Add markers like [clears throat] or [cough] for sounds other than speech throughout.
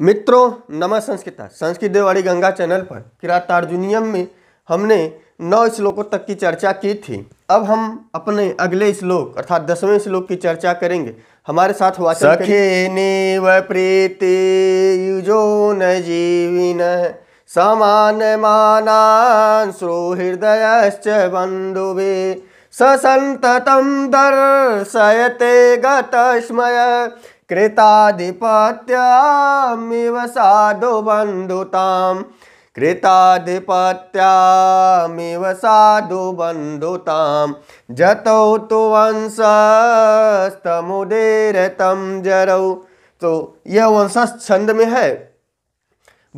मित्रों नमः संस्कृता संस्कृत देवाड़ी गंगा चैनल पर किरातार्जुनियम में हमने नौ श्लोकों तक की चर्चा की थी अब हम अपने अगले श्लोक अर्थात दसवें श्लोक की चर्चा करेंगे हमारे साथ वाचन प्रीति युजो न जीविन समान मानान हृदय बंधुवे ससंततम दर्शयते गतस्मय कृताधिपत्यामिव साधु बन्धुताम् कृताधिपत्यामिव साधु बन्धुतां जतौ तु वंशस्तमुदीरतं जरौ तो यह वंशस छंद में है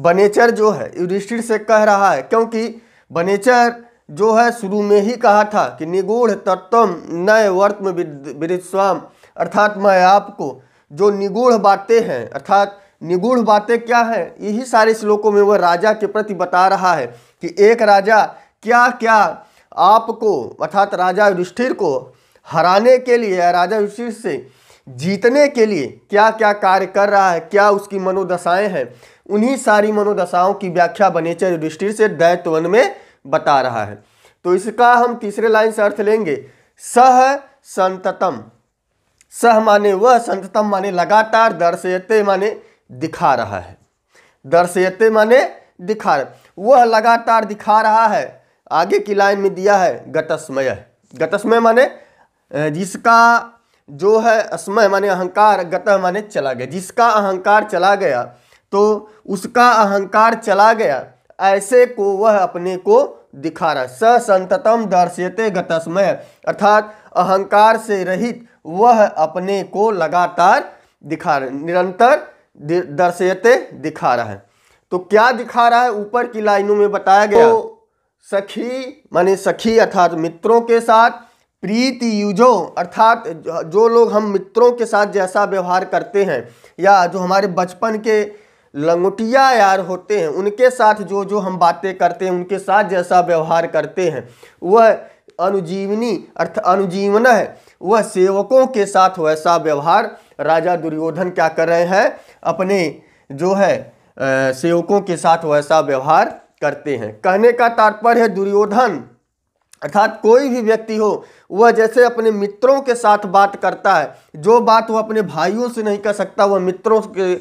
बनेचर जो है युधिष्ठिर से कह रहा है क्योंकि बनेचर जो है शुरू में ही कहा था कि निगूढ़ तत्व नए वर्तम विदिस्वाम अर्थात मैं आपको जो निगूढ़ बातें हैं अर्थात निगूढ़ बातें क्या हैं यही सारे श्लोकों में वह राजा के प्रति बता रहा है कि एक राजा क्या क्या आपको अर्थात राजा युधिष्ठिर को हराने के लिए या राजा युधिष्ठिर से जीतने के लिए क्या क्या कार्य कर रहा है क्या उसकी मनोदशाएं हैं उन्हीं सारी मनोदशाओं की व्याख्या बनेचर युधिष्ठिर से दैतवन में बता रहा है तो इसका हम तीसरे लाइन से अर्थ लेंगे सह संततम सह माने वह संततम माने लगातार दर्शयते माने दिखा रहा है दर्शयते माने दिखा वह लगातार दिखा रहा है आगे की लाइन में दिया है गतस्मय गतस्मय माने जिसका जो है अस्मय माने अहंकार गत माने चला गया जिसका अहंकार चला गया तो उसका अहंकार चला गया ऐसे को वह अपने को दिखा रहा है संततम दर्शयते गतस्मय अर्थात अहंकार से रहित वह अपने को लगातार दिखा रहे निरंतर दर्शयते दिखा रहा है तो क्या दिखा रहा है ऊपर की लाइनों में बताया गया तो सखी माने सखी अर्थात मित्रों के साथ प्रीति युजो अर्थात जो लोग हम मित्रों के साथ जैसा व्यवहार करते हैं या जो हमारे बचपन के लंगुटिया यार होते हैं उनके साथ जो जो हम बातें करते हैं उनके साथ जैसा व्यवहार करते हैं वह अनुजीवनी अर्थ अनुजीवन है वह सेवकों के साथ वैसा व्यवहार राजा दुर्योधन क्या कर रहे हैं अपने जो है सेवकों के साथ वैसा व्यवहार करते हैं कहने का तात्पर्य है दुर्योधन अर्थात कोई भी व्यक्ति हो वह जैसे अपने मित्रों के साथ बात करता है जो बात वह अपने भाइयों से नहीं कर सकता वह मित्रों के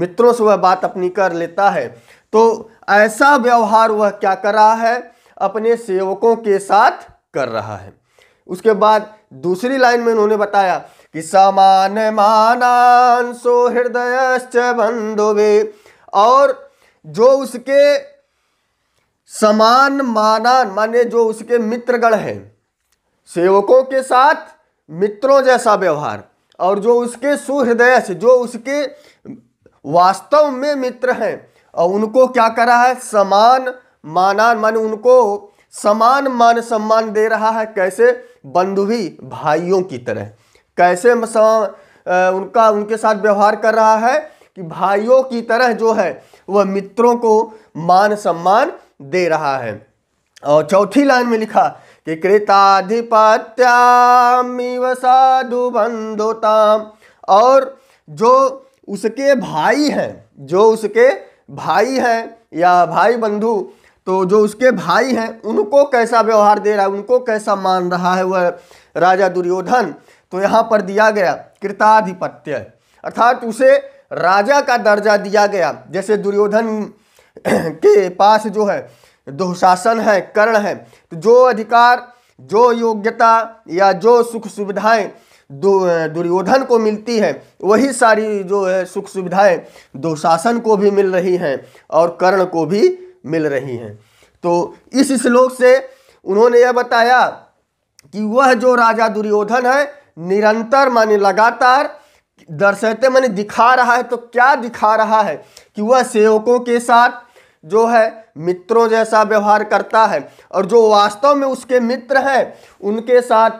मित्रों से वह बात अपनी कर लेता है तो ऐसा व्यवहार वह क्या कर रहा है अपने सेवकों के साथ कर रहा है उसके बाद दूसरी लाइन में उन्होंने बताया कि समान मानान हृदय बंधुवे और जो उसके समान मानान माने जो उसके मित्रगण हैं सेवकों के साथ मित्रों जैसा व्यवहार और जो उसके सुहृदय से जो उसके वास्तव में मित्र हैं और उनको क्या करा है समान मानान माने उनको समान मान सम्मान दे रहा है कैसे बंधु भी भाइयों की तरह कैसे उनका उनके साथ व्यवहार कर रहा है कि भाइयों की तरह जो है वह मित्रों को मान सम्मान दे रहा है और चौथी लाइन में लिखा कि कृताधिपत्यामिव साधु बंधुताम और जो उसके भाई हैं जो उसके भाई हैं या भाई बंधु तो जो उसके भाई हैं उनको कैसा व्यवहार दे रहा है उनको कैसा मान रहा है वह राजा दुर्योधन तो यहाँ पर दिया गया कृताधिपत्य अर्थात उसे राजा का दर्जा दिया गया जैसे दुर्योधन [clears throat] के पास जो है दुशासन है कर्ण है तो जो अधिकार जो योग्यता या जो सुख सुविधाएं दुर्योधन को मिलती है वही सारी जो है सुख सुविधाएं दुशासन को भी मिल रही हैं और कर्ण को भी मिल रही हैं तो इस श्लोक से उन्होंने यह बताया कि वह जो राजा दुर्योधन है निरंतर माने लगातार दर्शाते माने दिखा रहा है तो क्या दिखा रहा है कि वह सेवकों के साथ जो है मित्रों जैसा व्यवहार करता है और जो वास्तव में उसके मित्र हैं उनके साथ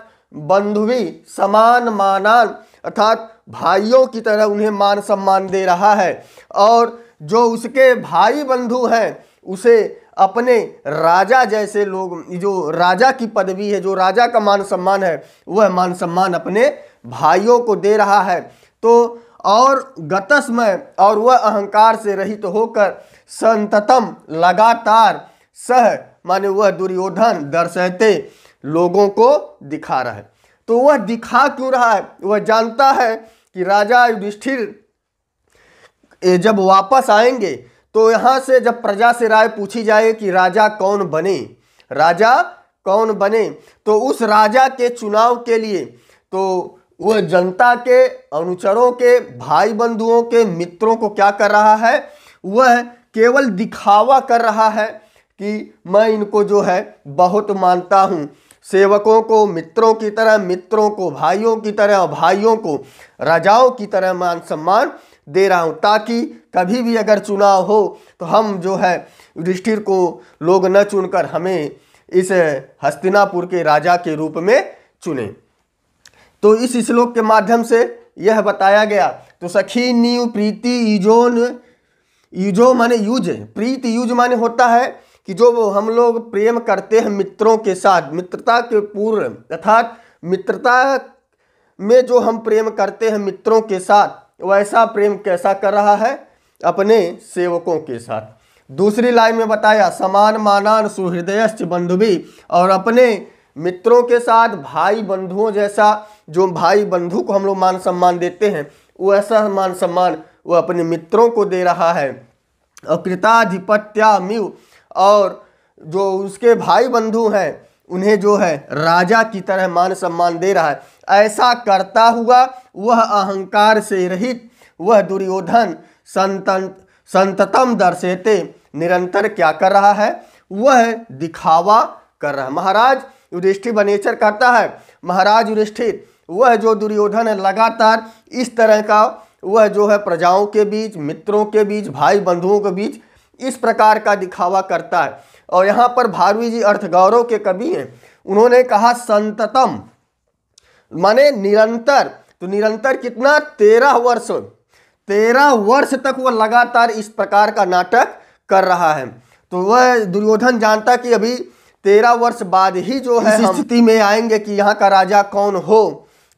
बंधुवी समान मानान अर्थात भाइयों की तरह उन्हें मान सम्मान दे रहा है और जो उसके भाई बंधु हैं उसे अपने राजा जैसे लोग जो राजा की पदवी है जो राजा का मान सम्मान है वह मान सम्मान अपने भाइयों को दे रहा है तो और गतस्मय और वह अहंकार से रहित तो होकर संततम लगातार सह माने वह दुर्योधन दर्शाते लोगों को दिखा रहा है तो वह दिखा क्यों रहा है वह जानता है कि राजा युधिष्ठिर जब वापस आएंगे तो यहाँ से जब प्रजा से राय पूछी जाए कि राजा कौन बने राजा कौन बने तो उस राजा के चुनाव के लिए तो वह जनता के अनुचरों के भाई बंधुओं के मित्रों को क्या कर रहा है वह केवल दिखावा कर रहा है कि मैं इनको जो है बहुत मानता हूँ सेवकों को मित्रों की तरह मित्रों को भाइयों की तरह भाइयों को राजाओं की तरह मान सम्मान दे रहा हूँ ताकि कभी भी अगर चुनाव हो तो हम जो है युधिष्ठिर को लोग न चुनकर हमें इस हस्तिनापुर के राजा के रूप में चुने तो इस श्लोक के माध्यम से यह बताया गया तो सखी नीव प्रीति युजोन युजो माने यूज प्रीत यूज माने होता है कि जो हम लोग प्रेम करते हैं मित्रों के साथ मित्रता के पूर्व अर्थात मित्रता में जो हम प्रेम करते हैं मित्रों के साथ वैसा प्रेम कैसा कर रहा है अपने सेवकों के साथ दूसरी लाइन में बताया समान मानान सुहृदय बंधु भी और अपने मित्रों के साथ भाई बंधुओं जैसा जो भाई बंधु को हम लोग मान सम्मान देते हैं वैसा मान सम्मान वो अपने मित्रों को दे रहा है और कृताधिपत्या और जो उसके भाई बंधु हैं उन्हें जो है राजा की तरह मान सम्मान दे रहा है ऐसा करता हुआ वह अहंकार से रहित वह दुर्योधन संतन संततम दर्शेते निरंतर क्या कर रहा है वह दिखावा कर रहा है महाराज युधिष्ठिर बनेचर करता है महाराज युधिष्ठिर वह जो दुर्योधन है लगातार इस तरह का वह जो है प्रजाओं के बीच मित्रों के बीच भाई बंधुओं के बीच इस प्रकार का दिखावा करता है और यहाँ पर भारवी जी अर्थ गौरव के कवि हैं उन्होंने कहा संततम माने निरंतर तो निरंतर कितना तेरह वर्ष तेरह वर्ष तक वह लगातार इस प्रकार का नाटक कर रहा है तो वह दुर्योधन जानता कि अभी तेरह वर्ष बाद ही जो है स्थिति में आएंगे कि यहाँ का राजा कौन हो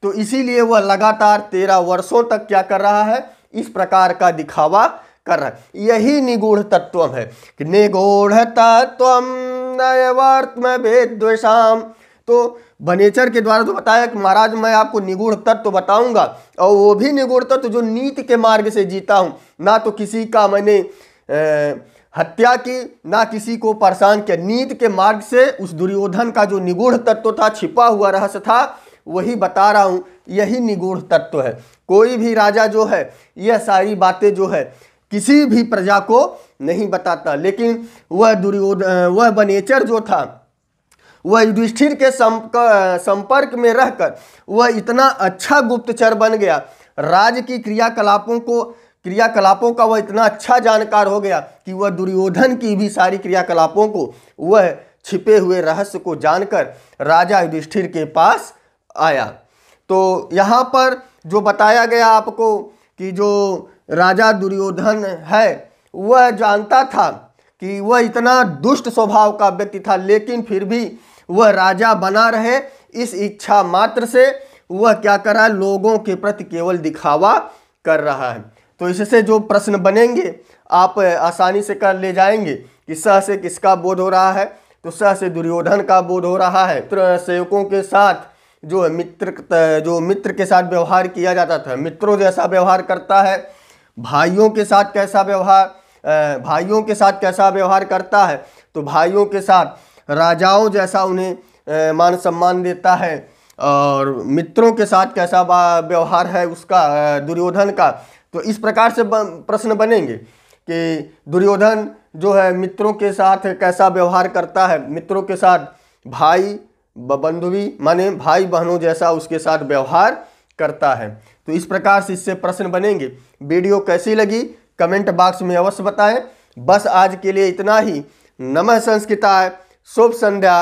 तो इसीलिए वह लगातार तेरह वर्षों तक क्या कर रहा है इस प्रकार का दिखावा कर रहा है यही निगूढ़ तत्व है कि निगूढ़ तत्व नयवर्त्म वेदाम तो बनेचर के द्वारा तो बताया कि महाराज मैं आपको निगूढ़ तत्व तो बताऊंगा और वो भी निगूढ़ तत्व तो जो नीति के मार्ग से जीता हूँ ना तो किसी का मैंने ए, हत्या की ना किसी को परेशान किया नीति के मार्ग से उस दुर्योधन का जो निगूढ़ तत्व था छिपा हुआ रहस्य था वही बता रहा हूँ यही निगूढ़ तत्व है कोई भी राजा जो है यह सारी बातें जो है किसी भी प्रजा को नहीं बताता लेकिन वह दुर्योधन वह बनेचर जो था वह युधिष्ठिर के संपर्क में रहकर वह इतना अच्छा गुप्तचर बन गया राज की क्रियाकलापों को क्रियाकलापों का वह इतना अच्छा जानकार हो गया कि वह दुर्योधन की भी सारी क्रियाकलापों को वह छिपे हुए रहस्य को जानकर राजा युधिष्ठिर के पास आया तो यहाँ पर जो बताया गया आपको कि जो राजा दुर्योधन है वह जानता था कि वह इतना दुष्ट स्वभाव का व्यक्ति था लेकिन फिर भी वह राजा बना रहे इस इच्छा मात्र से वह क्या कर रहा है लोगों के प्रति केवल दिखावा कर रहा है तो इससे जो प्रश्न बनेंगे आप आसानी से कर ले जाएंगे कि सह से किसका बोध हो रहा है तो सह से दुर्योधन का बोध हो रहा है मित्र तो सेवकों के साथ जो मित्र जो मित्र के साथ व्यवहार किया जाता था मित्रों जैसा व्यवहार करता है भाइयों के साथ कैसा व्यवहार भाइयों के साथ कैसा व्यवहार करता है तो भाइयों के साथ राजाओं जैसा उन्हें मान सम्मान देता है और मित्रों के साथ कैसा व्यवहार है उसका दुर्योधन का तो इस प्रकार से प्रश्न बनेंगे कि दुर्योधन जो है मित्रों के साथ कैसा व्यवहार करता है मित्रों के साथ भाई बंधुवी माने भाई बहनों जैसा उसके साथ व्यवहार करता है तो इस प्रकार से इससे प्रश्न बनेंगे वीडियो कैसी लगी कमेंट बॉक्स में अवश्य बताएं बस आज के लिए इतना ही नमः संस्कृताय शुभ संध्या